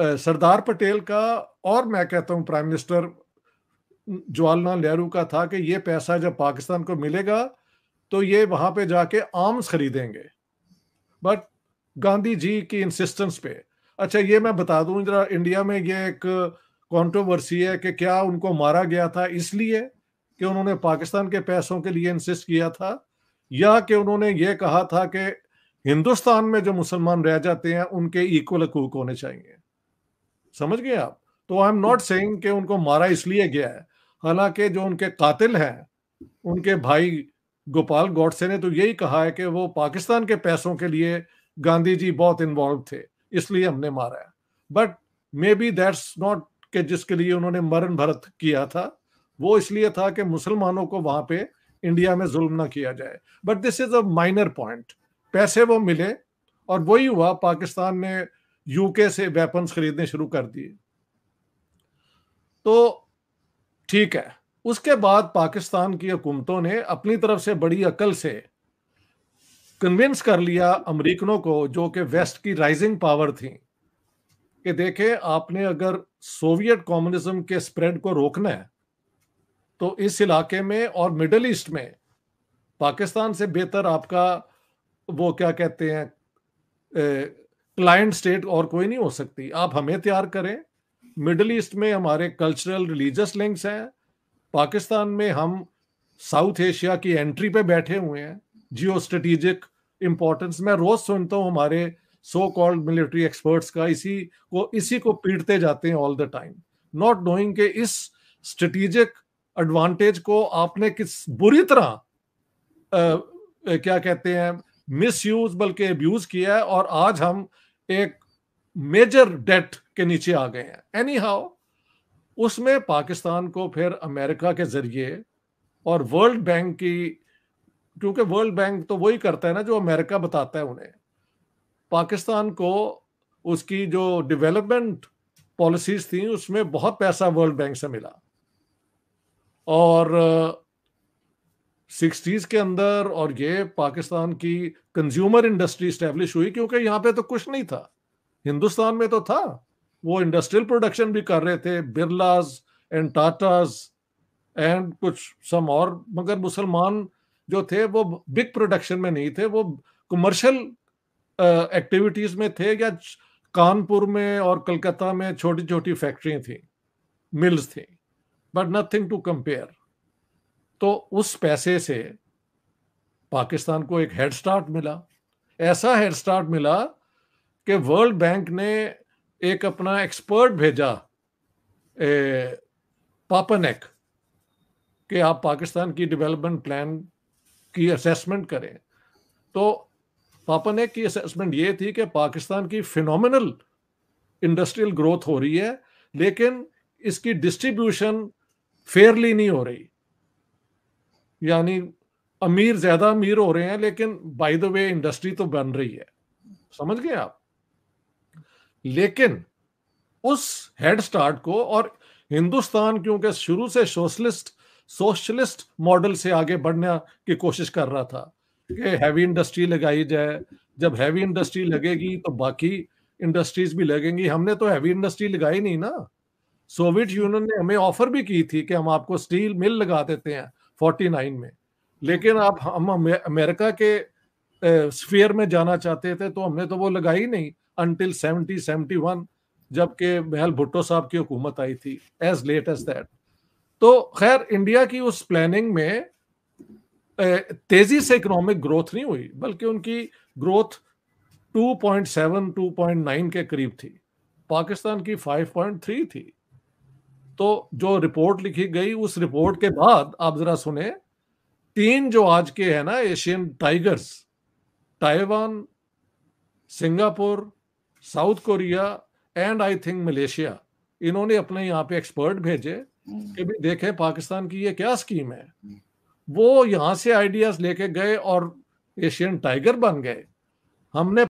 सरदार पटेल का और मैं कहता हूँ प्राइम मिनिस्टर जवाहरलाल नेहरू का था कि ये पैसा जब पाकिस्तान को मिलेगा तो ये वहां पे जाके आर्म्स खरीदेंगे बट गांधी जी की इंसिस्टेंस पे अच्छा ये मैं बता दूं जरा इंडिया में ये एक कंट्रोवर्सी है कि क्या उनको मारा गया था इसलिए कि उन्होंने पाकिस्तान के पैसों के लिए इंसिस्ट किया था या कि उन्होंने ये कहा था कि हिंदुस्तान में जो मुसलमान रह जाते हैं उनके इक्वल हकूक होने चाहिए समझ गए आप तो आई एम नॉट सेइंग कि उनको मारा इसलिए गया है हालांकि जो उनके कातिल हैं उनके भाई गोपाल गौडसे ने तो यही कहा है कि वो पाकिस्तान के पैसों के लिए गांधी जी बहुत इन्वॉल्व थे इसलिए हमने मारा है but may be that's not के जिसके लिए उन्होंने मरण भरत किया था वो इसलिए था कि मुसलमानों को वहां पे इंडिया में जुल्म ना किया जाए but this is a minor point पैसे वो मिले और वही हुआ पाकिस्तान ने यूके से वेपन्स खरीदने शुरू कर दिए तो ठीक है उसके बाद पाकिस्तान की हुकूमतों ने अपनी तरफ से बड़ी अकल से कन्विंस कर लिया अमरीकनों को जो कि वेस्ट की राइजिंग पावर थी कि देखें आपने अगर सोवियत कम्युनिज्म के स्प्रेड को रोकना है तो इस इलाके में और मिडल ईस्ट में पाकिस्तान से बेहतर आपका वो क्या कहते हैं क्लाइंट स्टेट और कोई नहीं हो सकती आप हमें तैयार करें मिडल ईस्ट में हमारे कल्चरल रिलीजियस लिंक्स हैं पाकिस्तान में हम साउथ एशिया की एंट्री पे बैठे हुए हैं जियो स्ट्रेटिजिक इम्पोर्टेंस मैं रोज सुनता हूँ हमारे सो कॉल्ड मिलिट्री एक्सपर्ट्स का इसी को इसी को पीटते जाते हैं all the time not knowing के इस स्ट्रेटिजिक एडवांटेज को आपने किस बुरी तरह आ, क्या कहते हैं मिस यूज बल्कि अब्यूज किया है और आज हम एक मेजर डेट के नीचे आ गए हैं एनी हाउ उसमें पाकिस्तान को फिर अमेरिका के जरिए और वर्ल्ड बैंक की क्योंकि वर्ल्ड बैंक तो वही करता है ना जो अमेरिका बताता है उन्हें पाकिस्तान को उसकी जो डेवलपमेंट पॉलिसीज थी उसमें बहुत पैसा वर्ल्ड बैंक से मिला और सिक्सटीज के अंदर और ये पाकिस्तान की कंज्यूमर इंडस्ट्री स्टैब्लिश हुई क्योंकि यहाँ पे तो कुछ नहीं था हिंदुस्तान में तो था वो इंडस्ट्रियल प्रोडक्शन भी कर रहे थे बिरलाज एंड टाटाज एंड कुछ सम और मगर मुसलमान जो थे वो बिग प्रोडक्शन में नहीं थे वो कमर्शियल एक्टिविटीज में थे या कानपुर में और कलकत्ता में छोटी छोटी फैक्ट्री थी मिल्स थी बट नथिंग टू कंपेयर तो उस पैसे से पाकिस्तान को एक हेड स्टार्ट मिला ऐसा हेड स्टार्ट मिला कि वर्ल्ड बैंक ने एक अपना एक्सपर्ट भेजा ए, पापनेक कि आप पाकिस्तान की डेवलपमेंट प्लान की असेसमेंट करें तो पापनेक की असेसमेंट ये थी कि पाकिस्तान की फिनोमिनल इंडस्ट्रियल ग्रोथ हो रही है लेकिन इसकी डिस्ट्रीब्यूशन फेयरली नहीं हो रही यानी अमीर ज्यादा अमीर हो रहे हैं लेकिन बाय द वे इंडस्ट्री तो बन रही है समझ गए आप लेकिन उस हेड स्टार्ट को और हिंदुस्तान क्योंकि शुरू से सोशलिस्ट सोशलिस्ट मॉडल से आगे बढ़ने की कोशिश कर रहा था कि हैवी इंडस्ट्री लगाई जाए जब हैवी इंडस्ट्री लगेगी तो बाकी इंडस्ट्रीज भी लगेंगी हमने तो हैवी इंडस्ट्री लगाई नहीं ना सोवियत यूनियन ने हमें ऑफर भी की थी कि हम आपको स्टील मिल लगा देते हैं 49 में लेकिन आप हम अमेरिका के स्फीयर में जाना चाहते थे तो हमने तो वो लगाई नहीं अनटिल 70 71 जबकि बहल भुट्टो साहब की हुकूमत आई थी एज लेट एज दैट तो खैर इंडिया की उस प्लानिंग में तेजी से इकोनॉमिक ग्रोथ नहीं हुई बल्कि उनकी ग्रोथ 2.7 2.9 के करीब थी पाकिस्तान की 5.3 थी तो जो रिपोर्ट लिखी गई उस रिपोर्ट के बाद आप जरा सुने तीन जो आज के है ना Asian tigers Taiwan Singapore South Korea and I think Malaysia इन्होंने अपने यहाँ पे एक्सपर्ट भेजे हम्म। कि भी देखें पाकिस्तान की ये क्या स्कीम है हम्म। वो यहाँ से आइडियाज लेके गए और एशियन टाइगर बन गए हमने